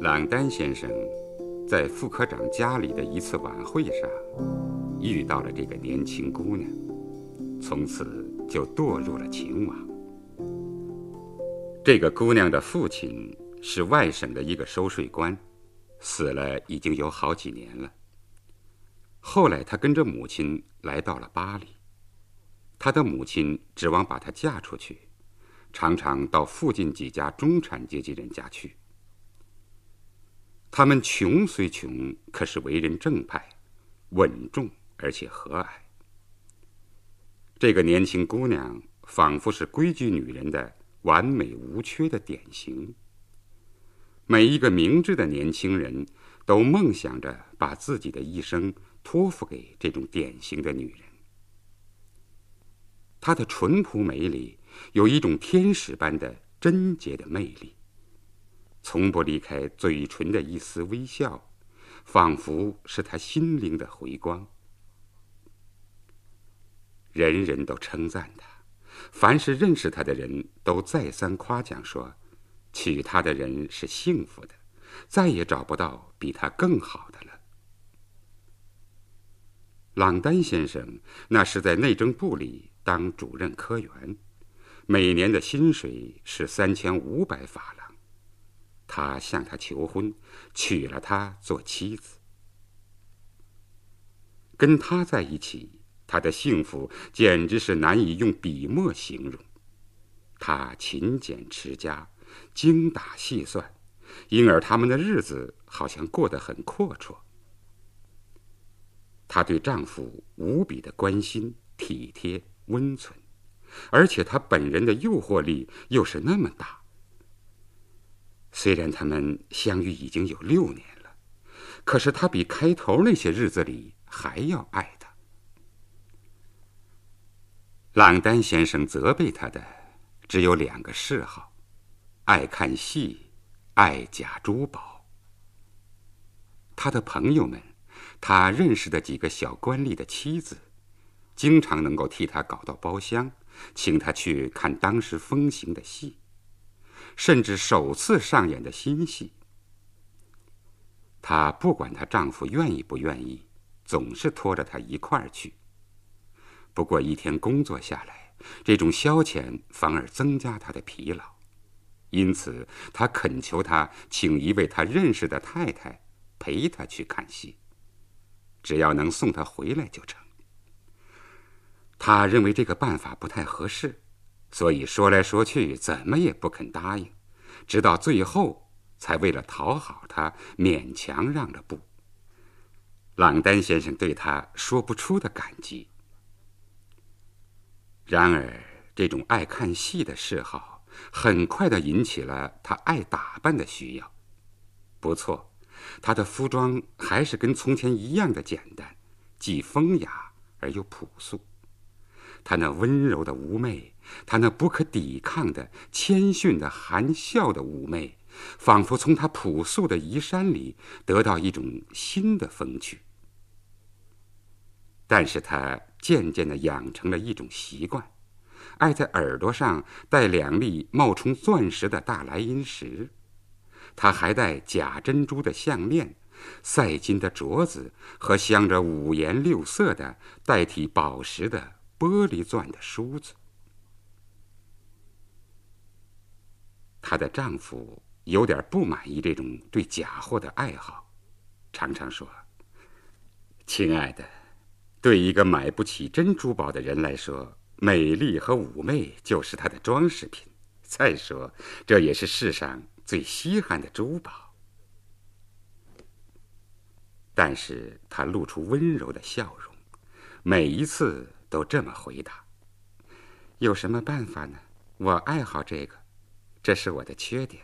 朗丹先生在副科长家里的一次晚会上遇到了这个年轻姑娘，从此就堕入了情网。这个姑娘的父亲是外省的一个收税官，死了已经有好几年了。后来，她跟着母亲来到了巴黎。她的母亲指望把她嫁出去，常常到附近几家中产阶级人家去。他们穷虽穷，可是为人正派、稳重而且和蔼。这个年轻姑娘仿佛是规矩女人的完美无缺的典型。每一个明智的年轻人，都梦想着把自己的一生托付给这种典型的女人。她的淳朴美里有一种天使般的贞洁的魅力。从不离开嘴唇的一丝微笑，仿佛是他心灵的回光。人人都称赞他，凡是认识他的人都再三夸奖说，娶他的人是幸福的，再也找不到比他更好的了。朗丹先生那是在内政部里当主任科员，每年的薪水是三千五百法郎。他向她求婚，娶了她做妻子。跟她在一起，她的幸福简直是难以用笔墨形容。她勤俭持家，精打细算，因而他们的日子好像过得很阔绰。她对丈夫无比的关心、体贴、温存，而且她本人的诱惑力又是那么大。虽然他们相遇已经有六年了，可是他比开头那些日子里还要爱他。朗丹先生责备他的只有两个嗜好：爱看戏，爱假珠宝。他的朋友们，他认识的几个小官吏的妻子，经常能够替他搞到包厢，请他去看当时风行的戏。甚至首次上演的新戏，她不管她丈夫愿意不愿意，总是拖着她一块儿去。不过一天工作下来，这种消遣反而增加她的疲劳，因此她恳求他请一位她认识的太太陪她去看戏，只要能送她回来就成。他认为这个办法不太合适。所以说来说去，怎么也不肯答应，直到最后，才为了讨好他，勉强让了步。朗丹先生对他说不出的感激。然而，这种爱看戏的嗜好，很快的引起了他爱打扮的需要。不错，他的服装还是跟从前一样的简单，既风雅而又朴素。他那温柔的妩媚。他那不可抵抗的谦逊的含笑的妩媚，仿佛从他朴素的衣衫里得到一种新的风趣。但是他渐渐的养成了一种习惯，爱在耳朵上戴两粒冒充钻石的大莱茵石，他还戴假珍珠的项链，赛金的镯子和镶着五颜六色的代替宝石的玻璃钻的梳子。她的丈夫有点不满意这种对假货的爱好，常常说：“亲爱的，对一个买不起真珠宝的人来说，美丽和妩媚就是她的装饰品。再说，这也是世上最稀罕的珠宝。”但是她露出温柔的笑容，每一次都这么回答：“有什么办法呢？我爱好这个。”这是我的缺点，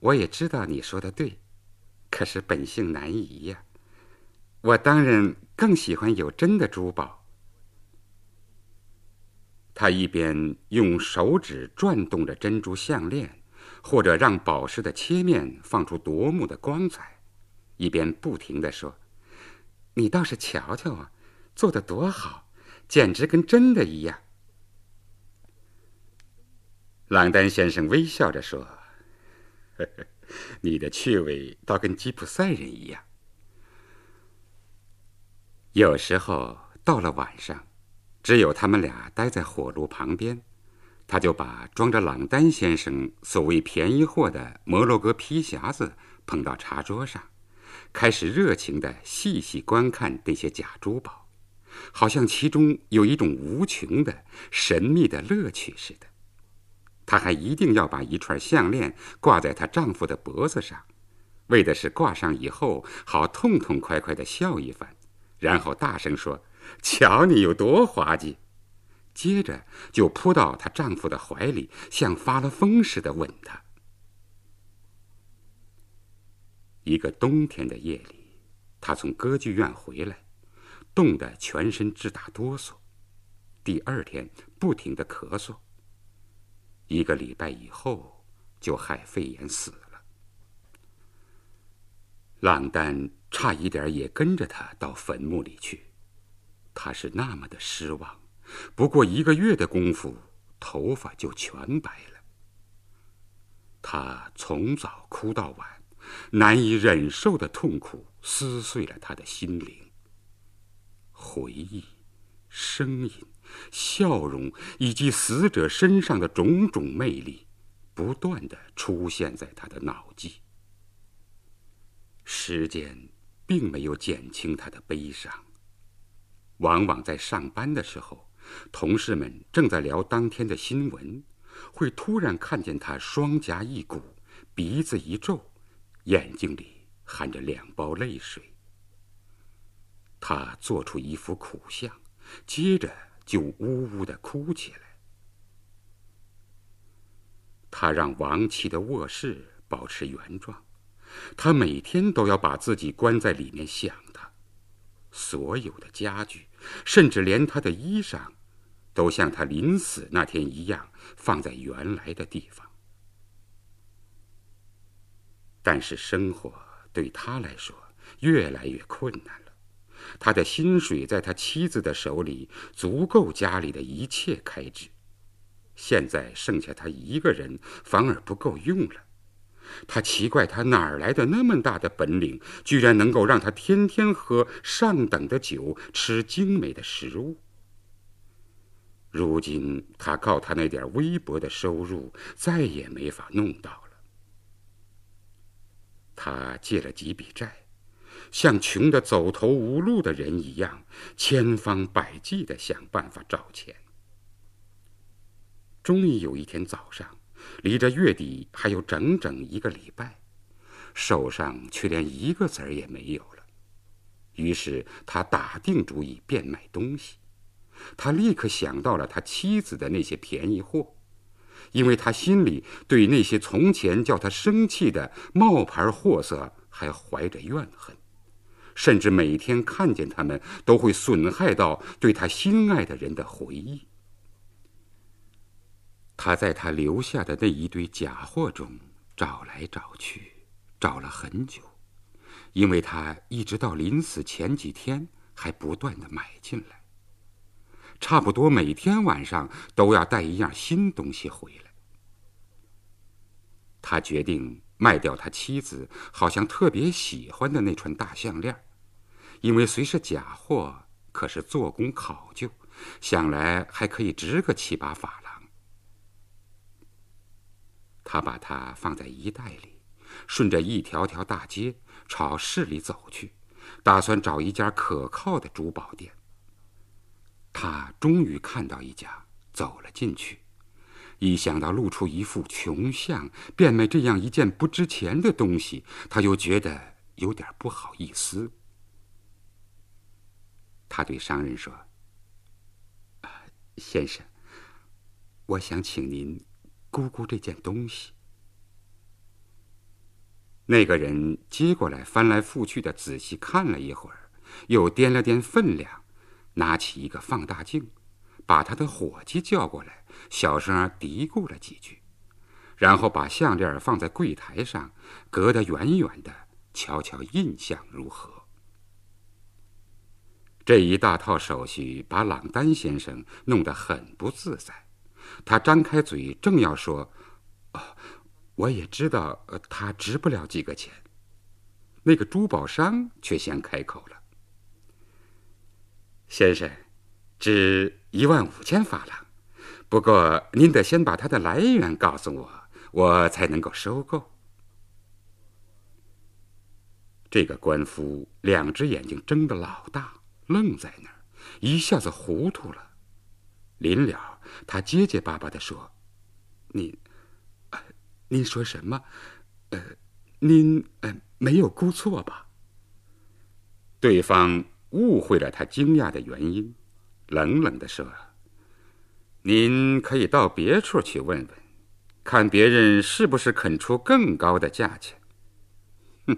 我也知道你说的对，可是本性难移呀。我当然更喜欢有真的珠宝。他一边用手指转动着珍珠项链，或者让宝石的切面放出夺目的光彩，一边不停的说：“你倒是瞧瞧啊，做的多好，简直跟真的一样。”朗丹先生微笑着说：“呵 呵你的趣味倒跟吉普赛人一样。有时候到了晚上，只有他们俩待在火炉旁边，他就把装着朗丹先生所谓便宜货的摩洛哥皮匣子捧到茶桌上，开始热情的细细观看那些假珠宝，好像其中有一种无穷的神秘的乐趣似的。”她还一定要把一串项链挂在她丈夫的脖子上，为的是挂上以后好痛痛快快的笑一番，然后大声说：“瞧你有多滑稽！”接着就扑到她丈夫的怀里，像发了疯似的吻他。一个冬天的夜里，她从歌剧院回来，冻得全身直打哆嗦，第二天不停的咳嗽。一个礼拜以后，就害肺炎死了。朗丹差一点也跟着他到坟墓里去，他是那么的失望。不过一个月的功夫，头发就全白了。他从早哭到晚，难以忍受的痛苦撕碎了他的心灵。回忆，声音。笑容以及死者身上的种种魅力，不断的出现在他的脑际。时间并没有减轻他的悲伤。往往在上班的时候，同事们正在聊当天的新闻，会突然看见他双颊一鼓，鼻子一皱，眼睛里含着两包泪水。他做出一副苦相，接着。就呜呜的哭起来。他让亡妻的卧室保持原状，他每天都要把自己关在里面想她。所有的家具，甚至连他的衣裳，都像他临死那天一样放在原来的地方。但是生活对他来说越来越困难。他的薪水在他妻子的手里足够家里的一切开支，现在剩下他一个人反而不够用了。他奇怪，他哪儿来的那么大的本领，居然能够让他天天喝上等的酒，吃精美的食物。如今他靠他那点微薄的收入，再也没法弄到了。他借了几笔债。像穷的走投无路的人一样，千方百计的想办法找钱。终于有一天早上，离着月底还有整整一个礼拜，手上却连一个子儿也没有了。于是他打定主意变卖东西。他立刻想到了他妻子的那些便宜货，因为他心里对那些从前叫他生气的冒牌货色还怀着怨恨。甚至每天看见他们都会损害到对他心爱的人的回忆。他在他留下的那一堆假货中找来找去，找了很久，因为他一直到临死前几天还不断的买进来，差不多每天晚上都要带一样新东西回来。他决定卖掉他妻子好像特别喜欢的那串大项链。因为虽是假货，可是做工考究，想来还可以值个七八法郎。他把它放在衣袋里，顺着一条条大街朝市里走去，打算找一家可靠的珠宝店。他终于看到一家，走了进去。一想到露出一副穷相，变卖这样一件不值钱的东西，他又觉得有点不好意思。他对商人说：“先生，我想请您估估这件东西。”那个人接过来，翻来覆去的仔细看了一会儿，又掂了掂分量，拿起一个放大镜，把他的伙计叫过来，小声嘀咕了几句，然后把项链放在柜台上，隔得远远的，瞧瞧印象如何。这一大套手续把朗丹先生弄得很不自在，他张开嘴正要说：“哦，我也知道他值不了几个钱。”那个珠宝商却先开口了：“先生，值一万五千法郎，不过您得先把它的来源告诉我，我才能够收购。”这个官夫两只眼睛睁得老大。愣在那儿，一下子糊涂了。临了，他结结巴巴的说：“您，您说什么？呃，您呃没有估错吧？”对方误会了他惊讶的原因，冷冷的说：“您可以到别处去问问，看别人是不是肯出更高的价钱。”哼，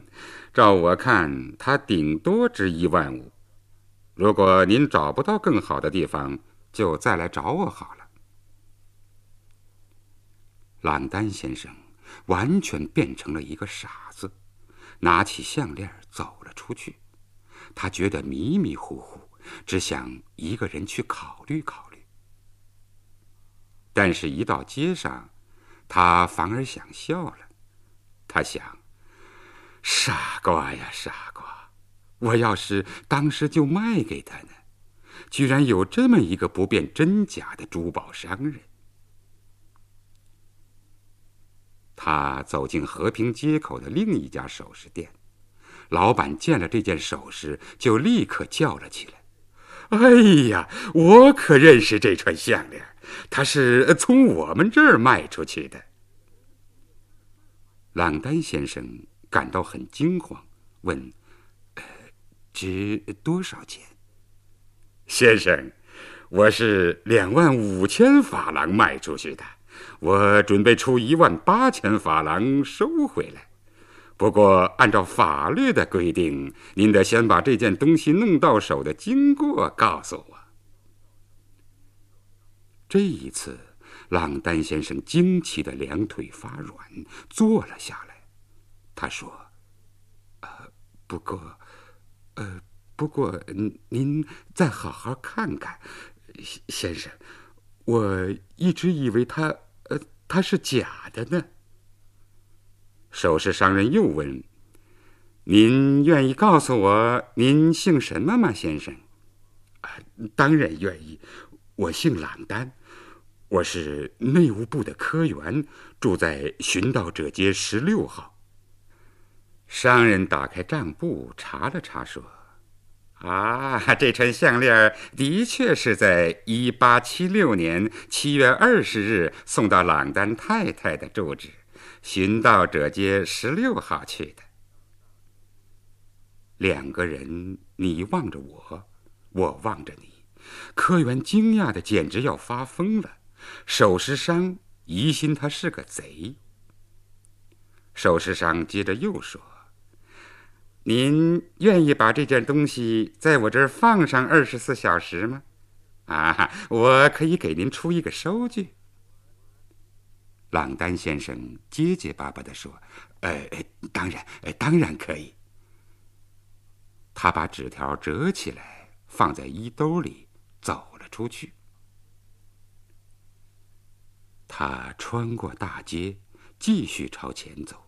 照我看，他顶多值一万五。如果您找不到更好的地方，就再来找我好了。朗丹先生完全变成了一个傻子，拿起项链走了出去。他觉得迷迷糊糊，只想一个人去考虑考虑。但是，一到街上，他反而想笑了。他想：“傻瓜呀，傻瓜！”我要是当时就卖给他呢？居然有这么一个不辨真假的珠宝商人！他走进和平街口的另一家首饰店，老板见了这件首饰，就立刻叫了起来：“哎呀，我可认识这串项链，它是从我们这儿卖出去的。”朗丹先生感到很惊慌，问。值多少钱，先生？我是两万五千法郎卖出去的，我准备出一万八千法郎收回来。不过，按照法律的规定，您得先把这件东西弄到手的经过告诉我。这一次，朗丹先生惊奇的两腿发软，坐了下来。他说：“呃，不过……”呃，不过您再好好看看，先生，我一直以为他呃他是假的呢。首饰商人又问：“您愿意告诉我您姓什么吗，先生？”啊，当然愿意。我姓朗丹，我是内务部的科员，住在寻道者街十六号。商人打开账簿查了查，说：“啊，这串项链的确是在一八七六年七月二十日送到朗丹太太的住址，寻道者街十六号去的。”两个人你望着我，我望着你，柯元惊讶的简直要发疯了。首饰商疑心他是个贼。首饰商接着又说。您愿意把这件东西在我这儿放上二十四小时吗？啊，我可以给您出一个收据。”朗丹先生结结巴巴的说，“呃，当然，当然可以。”他把纸条折起来，放在衣兜里，走了出去。他穿过大街，继续朝前走。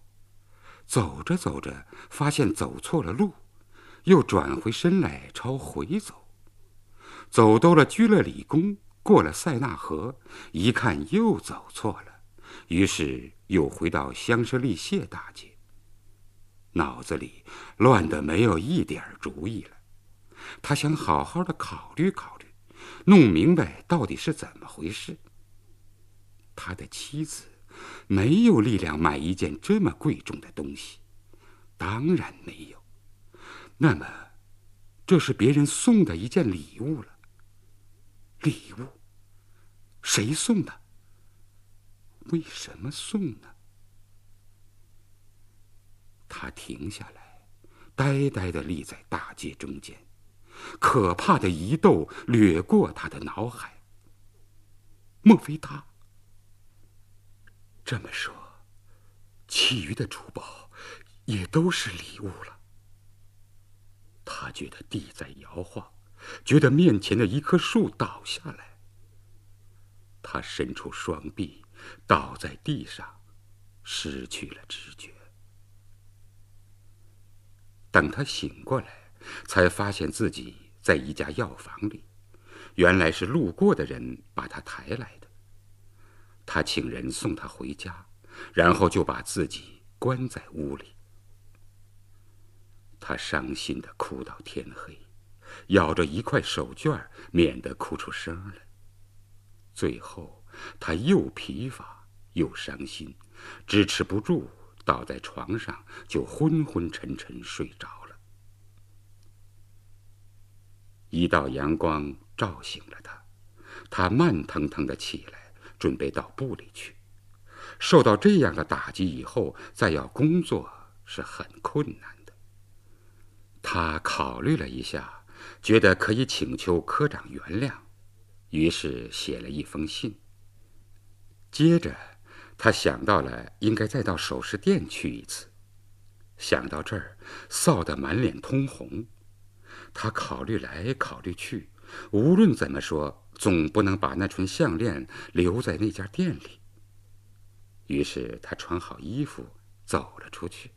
走着走着，发现走错了路，又转回身来朝回走，走到了居勒里宫，过了塞纳河，一看又走错了，于是又回到香舍丽榭大街。脑子里乱得没有一点主意了，他想好好的考虑考虑，弄明白到底是怎么回事。他的妻子。没有力量买一件这么贵重的东西，当然没有。那么，这是别人送的一件礼物了。礼物，谁送的？为什么送呢？他停下来，呆呆的立在大街中间，可怕的疑窦掠过他的脑海。莫非他？这么说，其余的珠宝也都是礼物了。他觉得地在摇晃，觉得面前的一棵树倒下来。他伸出双臂，倒在地上，失去了知觉。等他醒过来，才发现自己在一家药房里，原来是路过的人把他抬来。他请人送他回家，然后就把自己关在屋里。他伤心的哭到天黑，咬着一块手绢免得哭出声来。最后，他又疲乏又伤心，支持不住，倒在床上就昏昏沉沉睡着了。一道阳光照醒着他，他慢腾腾的起来。准备到部里去，受到这样的打击以后，再要工作是很困难的。他考虑了一下，觉得可以请求科长原谅，于是写了一封信。接着，他想到了应该再到首饰店去一次。想到这儿，臊得满脸通红。他考虑来考虑去，无论怎么说。总不能把那串项链留在那家店里。于是他穿好衣服走了出去。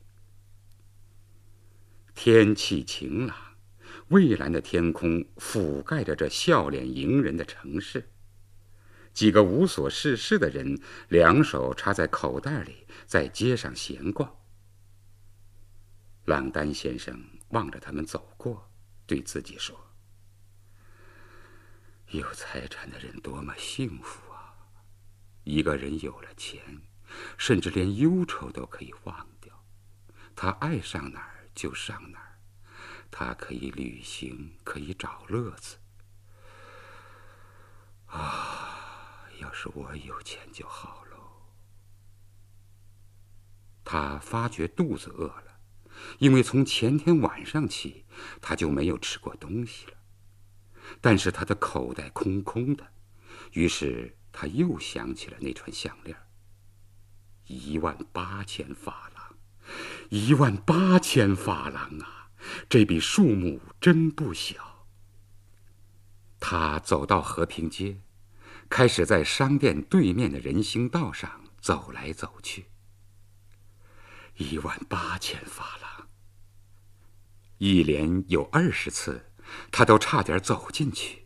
天气晴朗，蔚蓝的天空覆盖着这笑脸迎人的城市。几个无所事事的人，两手插在口袋里，在街上闲逛。朗丹先生望着他们走过，对自己说。有财产的人多么幸福啊！一个人有了钱，甚至连忧愁都可以忘掉。他爱上哪儿就上哪儿，他可以旅行，可以找乐子。啊，要是我有钱就好喽！他发觉肚子饿了，因为从前天晚上起他就没有吃过东西了。但是他的口袋空空的，于是他又想起了那串项链。一万八千法郎，一万八千法郎啊，这笔数目真不小。他走到和平街，开始在商店对面的人行道上走来走去。一万八千法郎，一连有二十次。他都差点走进去，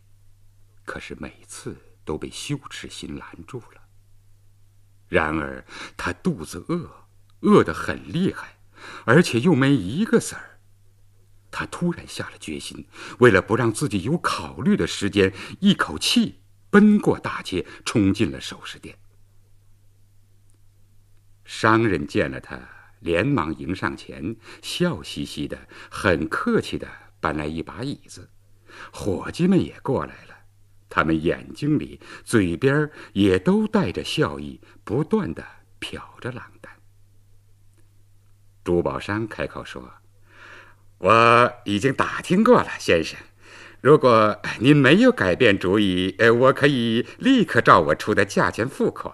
可是每次都被羞耻心拦住了。然而他肚子饿，饿得很厉害，而且又没一个子儿。他突然下了决心，为了不让自己有考虑的时间，一口气奔过大街，冲进了首饰店。商人见了他，连忙迎上前，笑嘻嘻的，很客气的。搬来一把椅子，伙计们也过来了，他们眼睛里、嘴边也都带着笑意，不断的瞟着郎丹。珠宝山开口说：“我已经打听过了，先生，如果您没有改变主意，呃，我可以立刻照我出的价钱付款。”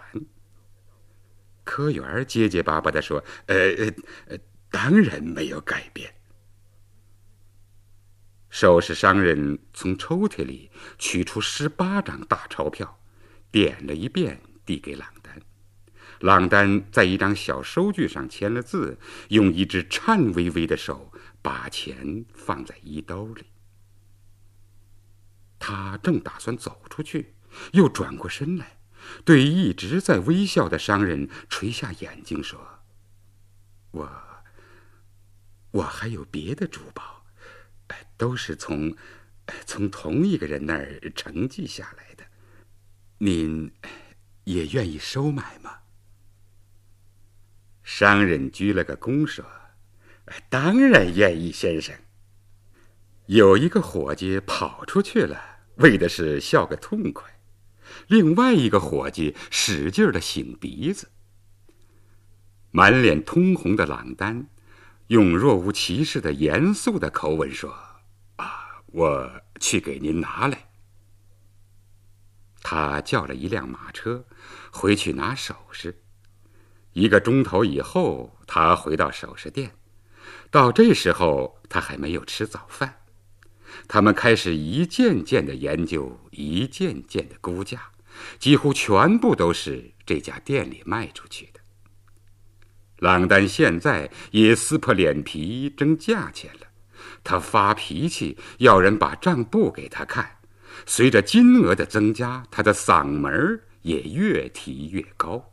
科员结结巴巴的说：“呃，当然没有改变。”首饰商人从抽屉里取出十八张大钞票，点了一遍，递给朗丹。朗丹在一张小收据上签了字，用一只颤巍巍的手把钱放在衣兜里。他正打算走出去，又转过身来，对一直在微笑的商人垂下眼睛说：“我，我还有别的珠宝。”都是从，从同一个人那儿承继下来的。您，也愿意收买吗？商人鞠了个躬说：“当然愿意，先生。”有一个伙计跑出去了，为的是笑个痛快；另外一个伙计使劲的擤鼻子，满脸通红的朗丹。用若无其事的严肃的口吻说：“啊，我去给您拿来。”他叫了一辆马车，回去拿首饰。一个钟头以后，他回到首饰店。到这时候，他还没有吃早饭。他们开始一件件的研究，一件件的估价，几乎全部都是这家店里卖出去的。朗丹现在也撕破脸皮争价钱了，他发脾气要人把账簿给他看。随着金额的增加，他的嗓门儿也越提越高。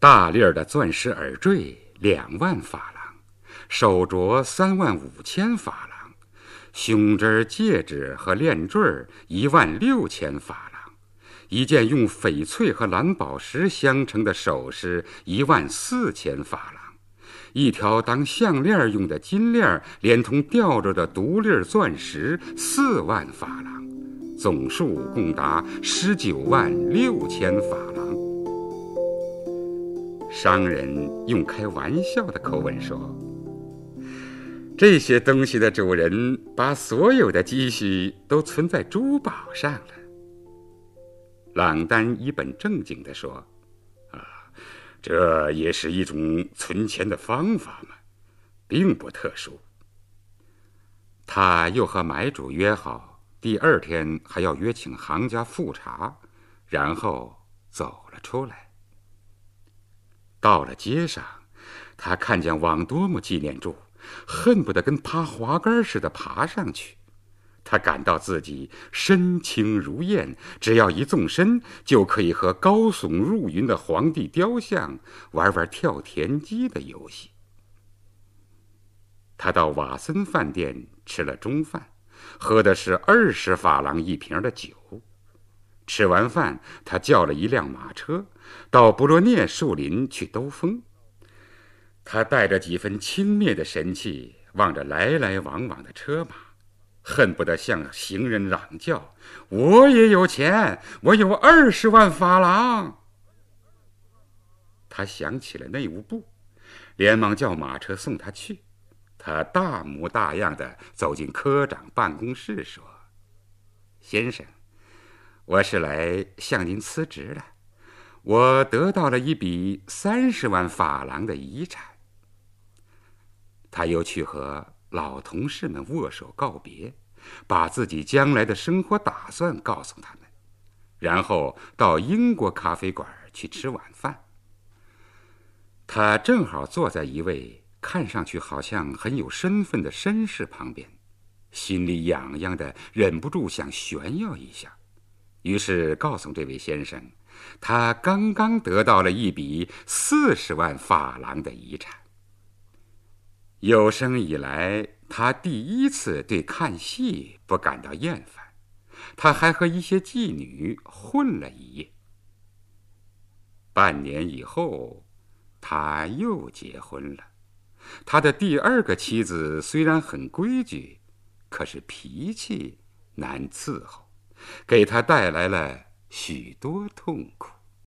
大粒儿的钻石耳坠两万法郎，手镯三万五千法郎，胸针、戒指和链坠一万六千法郎。一件用翡翠和蓝宝石相成的首饰，一万四千法郎；一条当项链用的金链，连同吊着的独粒钻石，四万法郎。总数共达十九万六千法郎。商人用开玩笑的口吻说：“这些东西的主人把所有的积蓄都存在珠宝上了。”朗丹一本正经的说：“啊，这也是一种存钱的方法嘛，并不特殊。”他又和买主约好，第二天还要约请行家复查，然后走了出来。到了街上，他看见网多姆纪念柱，恨不得跟爬滑竿似的爬上去。他感到自己身轻如燕，只要一纵身，就可以和高耸入云的皇帝雕像玩玩跳田鸡的游戏。他到瓦森饭店吃了中饭，喝的是二十法郎一瓶的酒。吃完饭，他叫了一辆马车到布洛涅树林去兜风。他带着几分轻蔑的神气，望着来来往往的车马。恨不得向行人嚷叫：“我也有钱，我有二十万法郎。”他想起了内务部，连忙叫马车送他去。他大模大样的走进科长办公室，说：“先生，我是来向您辞职的。我得到了一笔三十万法郎的遗产。”他又去和。老同事们握手告别，把自己将来的生活打算告诉他们，然后到英国咖啡馆去吃晚饭。他正好坐在一位看上去好像很有身份的绅士旁边，心里痒痒的，忍不住想炫耀一下，于是告诉这位先生，他刚刚得到了一笔四十万法郎的遗产。有生以来，他第一次对看戏不感到厌烦，他还和一些妓女混了一夜。半年以后，他又结婚了。他的第二个妻子虽然很规矩，可是脾气难伺候，给他带来了许多痛苦。